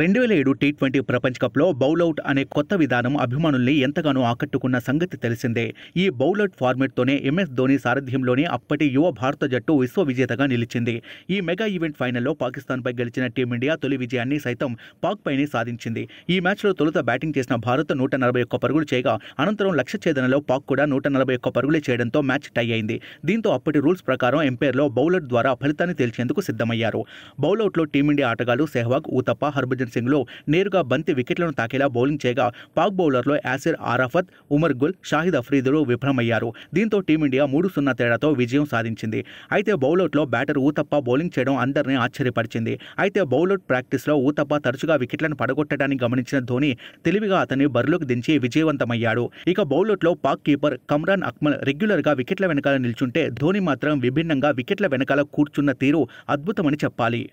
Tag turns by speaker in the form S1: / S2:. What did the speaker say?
S1: రెండు వేల ఏడు టీ ట్వంటీ ప్రపంచ కప్లో బౌలౌట్ అనే కొత్త విధానం అభిమానుల్ని ఎంతగానో ఆకట్టుకున్న సంగతి తెలిసిందే ఈ బౌలౌట్ ఫార్మేట్తోనే ఎంఎస్ ధోని సారథ్యంలోనే అప్పటి యువ భారత జట్టు విశ్వ విజేతగా నిలిచింది ఈ మెగా ఈవెంట్ ఫైనల్లో పాకిస్తాన్పై గెలిచిన టీమిండియా తొలి విజయాన్ని సైతం పాక్పైనే సాధించింది ఈ మ్యాచ్లో తొలుత బ్యాటింగ్ చేసిన భారత్ నూట నలభై ఒక్క పరుగులు చేయగా అనంతరం లక్ష్య ఛేదనలో పాక్ కూడా నూట నలభై ఒక్క పరుగులే చేయడంతో మ్యాచ్ టై అయింది దీంతో అప్పటి రూల్స్ ప్రకారం ఎంపైర్లో బౌలర్ ద్వారా ఫలితాన్ని తేల్చేందుకు సిద్ధమయ్యారు బౌలౌట్లో టీమిండియా ఆటగాళ్లు సెహ్వాగ్ ఊతప్ప హర్బ హర్భజన్ లో నేరుగా బంతి వికెట్లను తాకేలా బౌలింగ్ చేయగా పాక్ బౌలర్లో యాసిర్ ఆరాఫత్ ఉమర్ గుల్ షాహిద్ అఫ్రీదులు విఫలమయ్యారు దీంతో టీమిండియా మూడు సున్నా తేడాతో విజయం సాధించింది అయితే బౌలౌట్లో బ్యాటర్ ఊతప్ప బౌలింగ్ చేయడం అందరినీ ఆశ్చర్యపరిచింది అయితే బౌలౌట్ ప్రాక్టీస్లో ఊతప్ప తరచుగా వికెట్లను పడగొట్టడానికి గమనించిన ధోని తెలివిగా అతన్ని బరిలోకి దించి విజయవంతమయ్యాడు ఇక బౌలౌట్లో పాక్ కీపర్ కమ్రాన్ అక్మల్ రెగ్యులర్గా వికెట్ల వెనకాల నిల్చుంటే ధోని మాత్రం విభిన్నంగా వికెట్ల వెనకాల కూర్చున్న తీరు అద్భుతమని చెప్పాలి